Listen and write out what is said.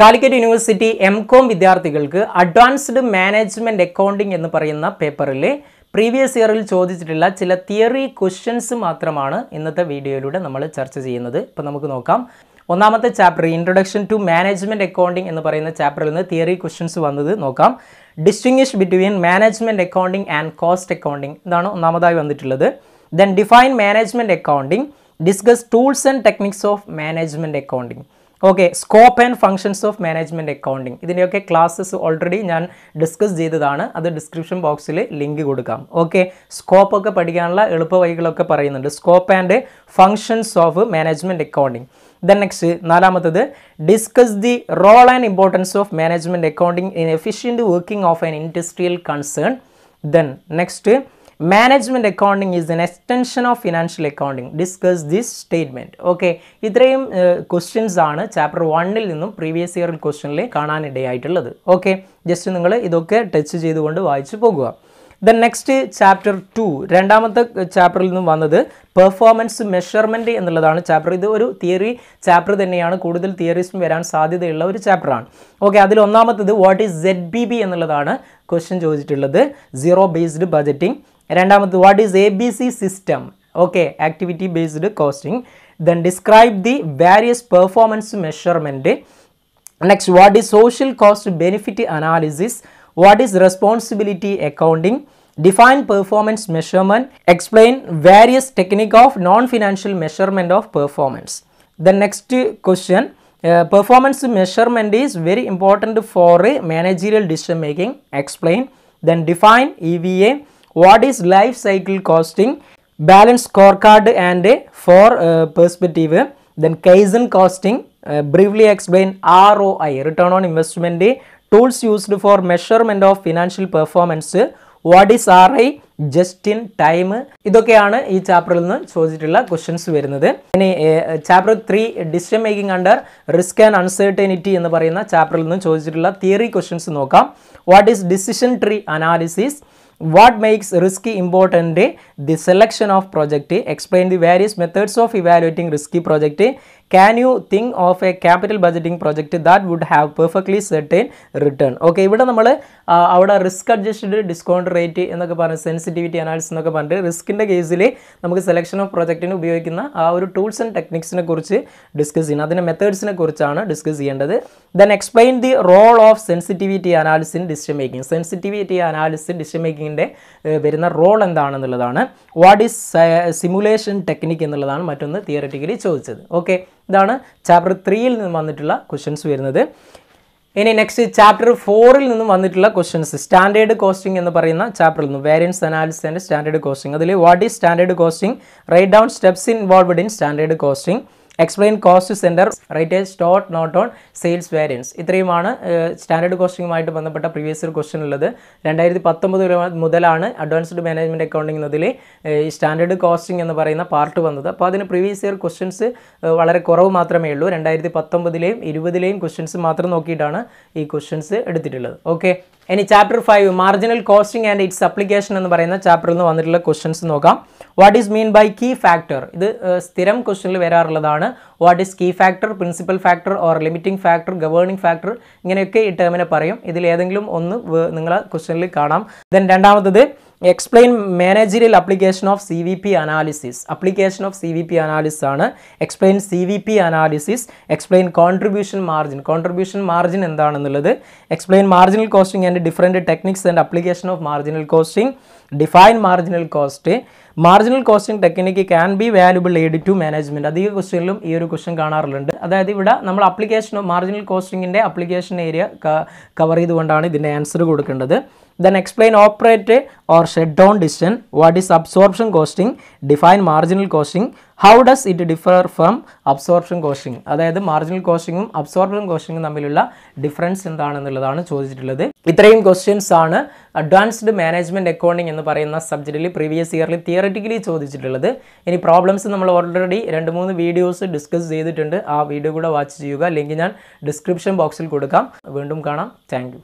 Calicut university M com വിദ്യാർത്ഥികൾക്ക് advanced management accounting എന്ന് പറയുന്ന പേപ്പറിൽ പ്രീവിയസ് ഇയറിൽ ചോദിച്ചിട്ടുള്ള ചില തിയറി ക്വസ്റ്റ്യൻസ് മാത്രമാണ് ഇന്നത്തെ വീഡിയോയിലൂടെ നമ്മൾ ചർച്ച ചെയ്യുന്നത് ഇപ്പോൾ നമുക്ക് നോക്കാം ഒന്നാമത്തെ chapter introduction to management accounting എന്ന് പറയുന്ന ചാപ്റ്ററിൽ നിന്ന് തിയറി ക്വസ്റ്റ്യൻസ് വന്നത് നോക്കാം distinguish between management accounting and cost accounting ഇതാണ് ഒന്നാമതായി വന്നിട്ടുള്ളത് then define management accounting discuss tools and techniques of management accounting okay scope and functions of management accounting ഇതിൻ്റെയൊക്കെ ക്ലാസ്സസ് ഓൾറെഡി ഞാൻ ഡിസ്കസ് ചെയ്തതാണ് അത് ഡിസ്ക്രിപ്ഷൻ ബോക്സിൽ ലിങ്ക് കൊടുക്കാം ഓക്കെ സ്കോപ്പൊക്കെ പഠിക്കാനുള്ള എളുപ്പ വഴികളൊക്കെ പറയുന്നുണ്ട് scope and functions of management accounting then next നാലാമത്തത് discuss the role and importance of management accounting in efficient working of an industrial concern then next management accounting is an extension of financial accounting discuss this statement okay ഇത്രയും questions ആണ് chapter വണ്ണിൽ നിന്നും previous year ക്വസ്റ്റ്യനിൽ കാണാനിടയായിട്ടുള്ളത് okay just നിങ്ങൾ ഇതൊക്കെ touch ചെയ്തുകൊണ്ട് വായിച്ചു പോകുക ദ നെക്സ്റ്റ് ചാപ്റ്റർ ടു രണ്ടാമത്തെ ചാപ്റ്ററിൽ നിന്നും വന്നത് പെർഫോമൻസ് മെഷർമെൻറ്റ് എന്നുള്ളതാണ് ചാപ്റ്റർ ഇത് ഒരു തിയറി ചാപ്റ്റർ തന്നെയാണ് കൂടുതൽ തിയറീസും വരാൻ സാധ്യതയുള്ള ഒരു ചാപ്റ്ററാണ് ഓക്കെ അതിൽ ഒന്നാമത്തത് what is Z B B എന്നുള്ളതാണ് ക്വസ്റ്റ്യൻ ചോദിച്ചിട്ടുള്ളത് സീറോ ബേസ്ഡ് ബജറ്റിംഗ് രണ്ടാമത് what is A B C system okay activity based costing then describe the various performance measurement next what is social cost benefit define performance measurement explain various technique of non-financial measurement of performance the next question uh, performance measurement is very important for managerial decision making explain then define eva what is life cycle costing balance score card and four perspective then kaizen costing briefly explain R O I return on investment tools used for measurement of financial performance what is R I just in time ഇതൊക്കെയാണ് ഈ ചാപ്റ്ററിൽ നിന്ന് ചോദിച്ചിട്ടുള്ള questions വരുന്നത് ഇനി chapter three decision making under risk and uncertainty എന്ന് പറയുന്ന ചാപ്റ്ററിൽ നിന്ന് ചോദിച്ചിട്ടുള്ള തിയറി ക്വസ്റ്റ്യൻസ് നോക്കാം what is decision tree analysis What makes risky important? The selection of project. Explain the various methods of evaluating risky project. Can you think of a capital budgeting project that would have perfectly certain return okay ഇവിടെ നമ്മൾ അവിടെ risk adjusted discount rate എന്നൊക്കെ പറഞ്ഞ് sensitivity analysis എന്നൊക്കെ പറഞ്ഞിട്ട് റിസ്കിൻ്റെ കേസിൽ നമുക്ക് selection of പ്രോജക്റ്റിന് ഉപയോഗിക്കുന്ന ആ ഒരു ടൂൾസ് ആൻഡ് ടെക്നിക്സിനെ കുറിച്ച് ഡിസ്കസ് ചെയ്യണം അതിൻ്റെ മെത്തേഡ്സിനെ കുറിച്ചാണ് ഡിസ്കസ് ചെയ്യേണ്ടത് then explain the role of sensitivity analysis in decision making sensitivity analysis decision മേക്കിങ്ങിൻ്റെ വരുന്ന റോൾ എന്താണെന്നുള്ളതാണ് വാട്ട് ഈസ് സിമുലേഷൻ ടെക്നിക്ക് എന്നുള്ളതാണ് മറ്റൊന്ന് തിയററ്റിക്കലി ചോദിച്ചത് ഓക്കെ ഇതാണ് ചാപ്റ്റർ ത്രീയിൽ നിന്നും വന്നിട്ടുള്ള ക്വസ്റ്റ്യൻസ് വരുന്നത് ഇനി നെക്സ്റ്റ് ചാപ്റ്റർ ഫോറിൽ നിന്നും വന്നിട്ടുള്ള ക്വസ്റ്റ്യൻസ് സ്റ്റാൻഡേർഡ് കോസ്റ്റിംഗ് എന്ന് പറയുന്ന ചാപ്റ്ററിൽ നിന്നും variance analysis and standard costing അതിൽ what is standard costing write down steps involved in standard costing explain cost center write a short note on sales variance ഇത്രയുമാണ് standard കോസ്റ്റിങ്ങുമായിട്ട് ബന്ധപ്പെട്ട പ്രീവിയസ് ഇയർ ക്വസ്റ്റൻ ഉള്ളത് രണ്ടായിരത്തി പത്തൊമ്പത് മുതലാണ് അഡ്വാൻസ്ഡ് മാനേജ്മെൻറ്റ് അക്കൗണ്ടിങ് എന്നതിൽ ഈ സ്റ്റാൻഡേർഡ് കോസ്റ്റിംഗ് എന്ന് പറയുന്ന പാർട്ട് വന്നത് അപ്പോൾ അതിന് പ്രീവിയസ് ഇയർ ക്വസ്റ്റൻസ് വളരെ കുറവ് മാത്രമേ ഉള്ളൂ രണ്ടായിരത്തി പത്തൊമ്പതിലെയും ഇരുപതിലെയും ക്വസ്റ്റൻസ് മാത്രം നോക്കിയിട്ടാണ് ഈ ക്വസ്റ്റൻസ് എടുത്തിട്ടുള്ളത് ഓക്കെ ഇനി chapter five marginal costing and its application എന്ന് പറയുന്ന ചാപ്റ്ററിൽ നിന്ന് വന്നിട്ടുള്ള ക്വസ്റ്റൻസ് നോക്കാം what is mean by key factor ഇത് സ്ഥിരം ക്വസ്റ്റ്യനിൽ വരാറുള്ളതാണ് what is key factor principal factor or limiting factor governing factor ഇങ്ങനെയൊക്കെ ഈ ടേമിനെ പറയും ഇതിൽ ഏതെങ്കിലും ഒന്ന് നിങ്ങളെ ക്വസ്റ്റ്യനിൽ കാണാം ദെൻ രണ്ടാമത്തത് explain managerial application of C V P analysis application of C V P analysis ആണ് explain C V P analysis explain contribution margin contribution margin എന്താണെന്നുള്ളത് explain marginal costing and different techniques and application of marginal costing define marginal cost marginal costing technique can be valuable aid to management അധിക ക്വസ്റ്റ്യനിലും ഈ ഒരു question കാണാറുണ്ട് അതായത് ഇവിടെ നമ്മൾ application marginal കോസ്റ്റിങ്ങിൻ്റെ അപ്ലിക്കേഷൻ ഏരിയ കവർ ചെയ്തുകൊണ്ടാണ് ഇതിൻ്റെ ആൻസർ കൊടുക്കേണ്ടത് then explain operate or shut down decision what is absorption costing define marginal costing how does it differ from absorption costing അതായത് മാർജിനൽ കോസ്റ്റിങ്ങും അബ്സോർപ്ഷൻ കോസ്റ്റിങ്ങും തമ്മിലുള്ള ഡിഫറൻസ് എന്താണെന്നുള്ളതാണ് ചോദിച്ചിട്ടുള്ളത് ഇത്രയും ക്വസ്റ്റ്യൻസ് ആണ് അഡ്വാൻസ്ഡ് മാനേജ്മെൻറ്റ് അക്കൗണ്ടിങ് എന്ന് പറയുന്ന സബ്ജക്റ്റിൽ പ്രീവിയസ് ഇയറിൽ തിയററ്റിക്കലി ചോദിച്ചിട്ടുള്ളത് ഇനി പ്രോബ്ലംസ് നമ്മൾ ഓൾറെഡി രണ്ട് മൂന്ന് വീഡിയോസ് ഡിസ്കസ് ചെയ്തിട്ടുണ്ട് ആ വീഡിയോ കൂടെ വാച്ച് ചെയ്യുക ലിങ്ക് ഞാൻ ഡിസ്ക്രിപ്ഷൻ ബോക്സിൽ കൊടുക്കാം വീണ്ടും കാണാം താങ്ക്